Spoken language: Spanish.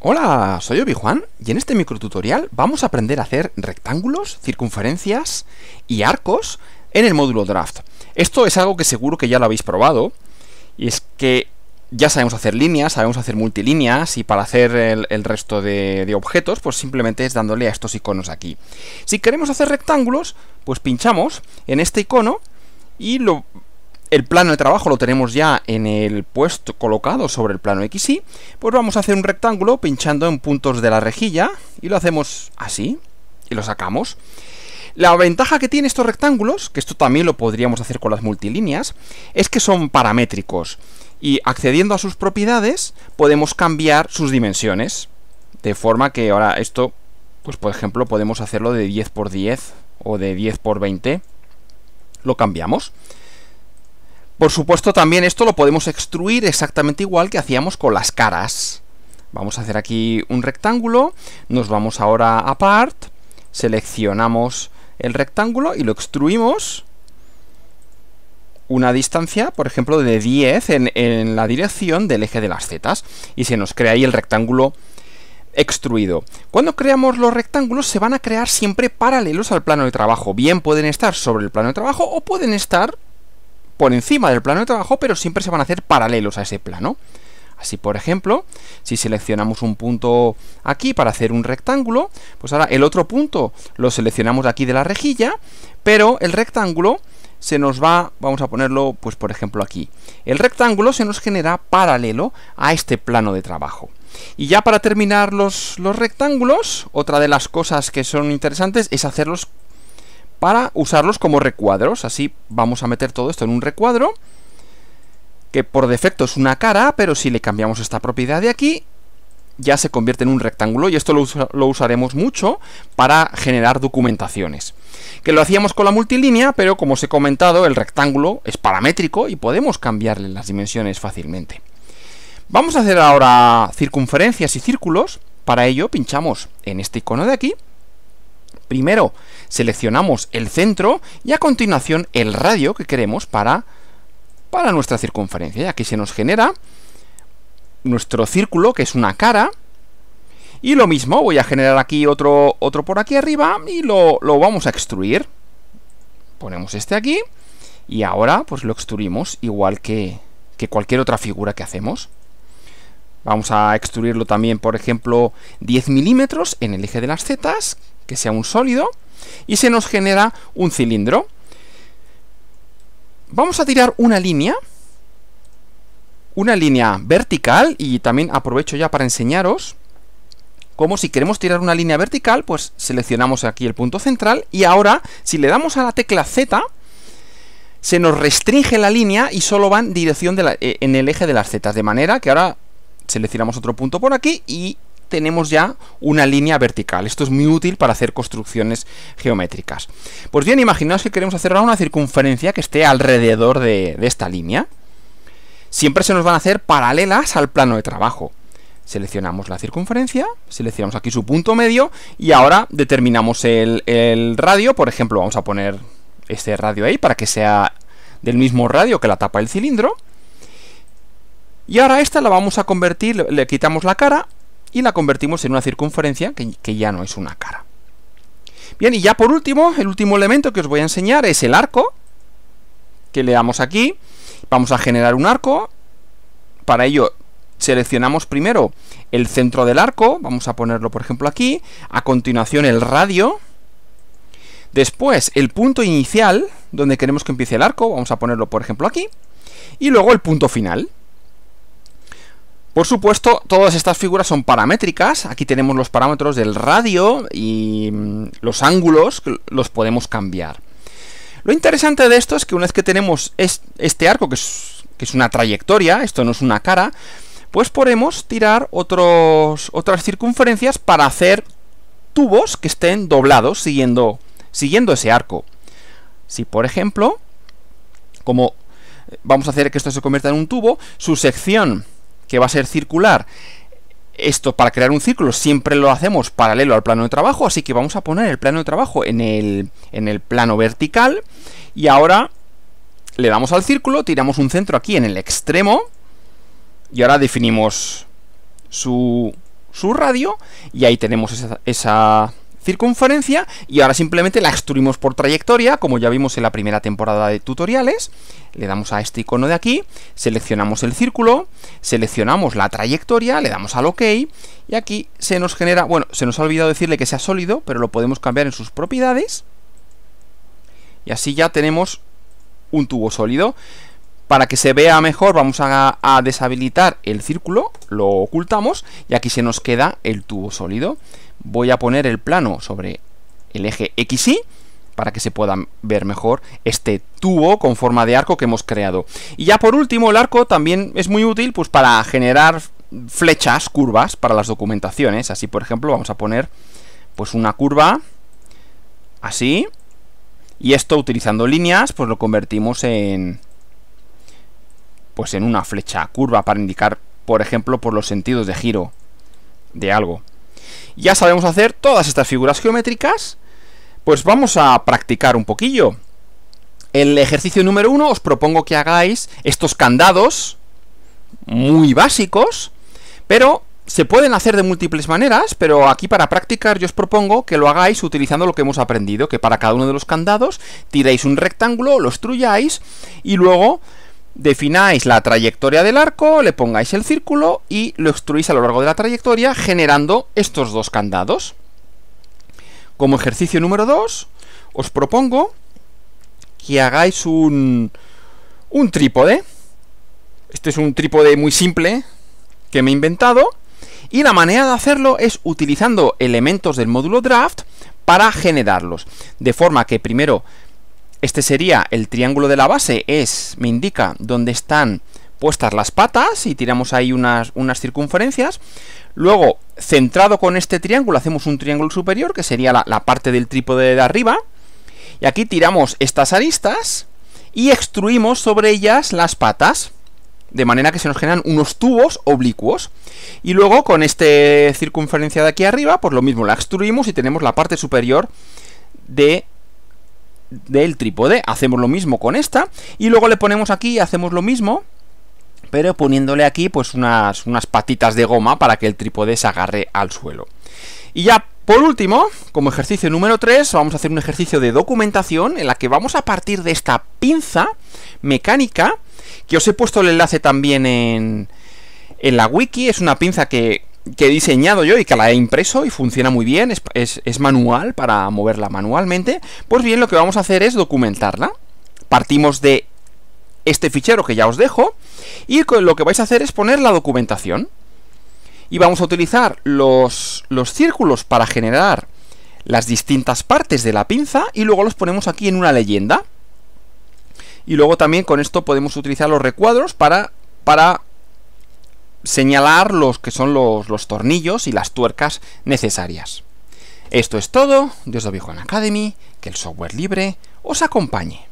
Hola, soy Obi-Juan y en este microtutorial vamos a aprender a hacer rectángulos, circunferencias y arcos en el módulo Draft. Esto es algo que seguro que ya lo habéis probado y es que ya sabemos hacer líneas, sabemos hacer multilíneas y para hacer el, resto de, de objetos pues simplemente es dándole a estos iconos aquí. Si queremos hacer rectángulos pues pinchamos en este icono y lo el plano de trabajo lo tenemos ya en el puesto colocado sobre el plano XY, pues vamos a hacer un rectángulo pinchando en puntos de la rejilla y lo hacemos así y lo sacamos. La ventaja que tiene estos rectángulos, que esto también lo podríamos hacer con las multilíneas, es que son paramétricos y accediendo a sus propiedades podemos cambiar sus dimensiones. De forma que ahora esto, pues por ejemplo, podemos hacerlo de 10 por 10 o de 10 por 20. Lo cambiamos. Por supuesto, también esto lo podemos extruir exactamente igual que hacíamos con las caras. Vamos a hacer aquí un rectángulo, nos vamos ahora a Part, seleccionamos el rectángulo y lo extruimos una distancia, por ejemplo, de 10 en, la dirección del eje de las zetas y se nos crea ahí el rectángulo extruido. Cuando creamos los rectángulos se van a crear siempre paralelos al plano de trabajo. Bien pueden estar sobre el plano de trabajo o pueden estar por encima del plano de trabajo, pero siempre se van a hacer paralelos a ese plano. Así, por ejemplo, si seleccionamos un punto aquí para hacer un rectángulo, pues ahora el otro punto lo seleccionamos aquí de la rejilla, pero el rectángulo se nos va, vamos a ponerlo, pues por ejemplo aquí. El rectángulo se nos genera paralelo a este plano de trabajo. Y ya para terminar los, los rectángulos, otra de las cosas que son interesantes es hacerlos para usarlos como recuadros. Así vamos a meter todo esto en un recuadro, que por defecto es una cara, pero si le cambiamos esta propiedad de aquí, ya se convierte en un rectángulo y esto lo, usaremos mucho para generar documentaciones. Que lo hacíamos con la multilínea, pero como os he comentado, el rectángulo es paramétrico y podemos cambiarle las dimensiones fácilmente. Vamos a hacer ahora circunferencias y círculos. Para ello pinchamos en este icono de aquí Primero seleccionamos el centro y a continuación el radio que queremos para, para nuestra circunferencia. Y aquí se nos genera nuestro círculo, que es una cara, y lo mismo, voy a generar aquí otro, otro por aquí arriba y lo, vamos a extruir. Ponemos este aquí y ahora pues lo extruimos igual que, que cualquier otra figura que hacemos. Vamos a extruirlo también, por ejemplo, 10 milímetros en el eje de las zetas, que sea un sólido, y se nos genera un cilindro. Vamos a tirar una línea, una línea vertical, y también aprovecho ya para enseñaros cómo si queremos tirar una línea vertical, pues seleccionamos aquí el punto central, y ahora, si le damos a la tecla Z, se nos restringe la línea y solo van dirección eh, en el eje de las zetas, de manera que ahora seleccionamos otro punto por aquí y tenemos ya una línea vertical. Esto es muy útil para hacer construcciones geométricas. Pues bien, imaginaos que queremos hacer ahora una circunferencia que esté alrededor de, esta línea. Siempre se nos van a hacer paralelas al plano de trabajo. Seleccionamos la circunferencia, seleccionamos aquí su punto medio y ahora determinamos el, el radio. Por ejemplo, vamos a poner este radio ahí para que sea del mismo radio que la tapa del cilindro y ahora esta la vamos a convertir, le, quitamos la cara y la convertimos en una circunferencia que, que ya no es una cara. Bien, y ya por último, el último elemento que os voy a enseñar es el arco, que le damos aquí. Vamos a generar un arco. Para ello seleccionamos primero el centro del arco, vamos a ponerlo por ejemplo aquí, a continuación el radio, después el punto inicial donde queremos que empiece el arco, vamos a ponerlo por ejemplo aquí, y luego el punto final. Por supuesto, todas estas figuras son paramétricas. Aquí tenemos los parámetros del radio y mm, los ángulos que los podemos cambiar. Lo interesante de esto es que una vez que tenemos este arco, que es, una trayectoria, esto no es una cara, pues podemos tirar otras circunferencias para hacer tubos que estén doblados siguiendo, siguiendo ese arco. Si, por ejemplo, como eh, vamos a hacer que esto se convierta en un tubo, su sección que va a ser circular. Esto para crear un círculo siempre lo hacemos paralelo al plano de trabajo, así que vamos a poner el plano de trabajo en el, en el plano vertical y ahora le damos al círculo, tiramos un centro aquí en el extremo y ahora definimos su, su radio y ahí tenemos esa, esa circunferencia y ahora simplemente la extruimos por trayectoria, como ya vimos en la primera temporada de tutoriales. Le damos a este icono de aquí, seleccionamos el círculo, seleccionamos la trayectoria, le damos al OK y aquí se nos genera, bueno, se nos ha olvidado decirle que sea sólido, pero lo podemos cambiar en sus propiedades. Y así ya tenemos un tubo sólido. Para que se vea mejor vamos a, a, deshabilitar el círculo, lo ocultamos y aquí se nos queda el tubo sólido voy a poner el plano sobre el eje XY para que se pueda ver mejor este tubo con forma de arco que hemos creado. Y ya por último, el arco también es muy útil pues para generar flechas, curvas para las documentaciones. Así, por ejemplo, vamos a poner pues una curva así y esto utilizando líneas pues lo convertimos en pues en una flecha curva para indicar, por ejemplo, por los sentidos de giro de algo. Ya sabemos hacer todas estas figuras geométricas, pues vamos a practicar un poquillo. El ejercicio número uno os propongo que hagáis estos candados, muy básicos, pero se pueden hacer de múltiples maneras, pero aquí para practicar yo os propongo que lo hagáis utilizando lo que hemos aprendido, que para cada uno de los candados tiréis un rectángulo, lo estruyáis y luego defináis la trayectoria del arco, le pongáis el círculo y lo extruís a lo largo de la trayectoria generando estos dos candados. Como ejercicio número 2, os propongo que hagáis un, un trípode. Este es un trípode muy simple que me he inventado. Y la manera de hacerlo es utilizando elementos del módulo draft para generarlos. De forma que primero este sería el triángulo de la base, es, me indica dónde están puestas las patas y tiramos ahí unas, unas circunferencias. Luego, centrado con este triángulo, hacemos un triángulo superior, que sería la, parte del trípode de arriba. Y aquí tiramos estas aristas y extruimos sobre ellas las patas de manera que se nos generan unos tubos oblicuos. Y luego con esta circunferencia de aquí arriba, por pues lo mismo, la extruimos y tenemos la parte superior de del trípode. Hacemos lo mismo con esta y luego le ponemos aquí, hacemos lo mismo, pero poniéndole aquí pues unas, unas patitas de goma para que el trípode se agarre al suelo. Y ya por último, como ejercicio número 3, vamos a hacer un ejercicio de documentación en la que vamos a partir de esta pinza mecánica, que os he puesto el enlace también en la wiki, es una pinza que que he diseñado yo y que la he impreso y funciona muy bien, es, manual para moverla manualmente, pues bien lo que vamos a hacer es documentarla. Partimos de este fichero que ya os dejo y lo que vais a hacer es poner la documentación. Y vamos a utilizar los, los círculos para generar las distintas partes de la pinza y luego los ponemos aquí en una leyenda. Y luego también con esto podemos utilizar los recuadros para, para señalar los que son los, los tornillos y las tuercas necesarias. Esto es todo, Dios de Academy, que el software libre os acompañe.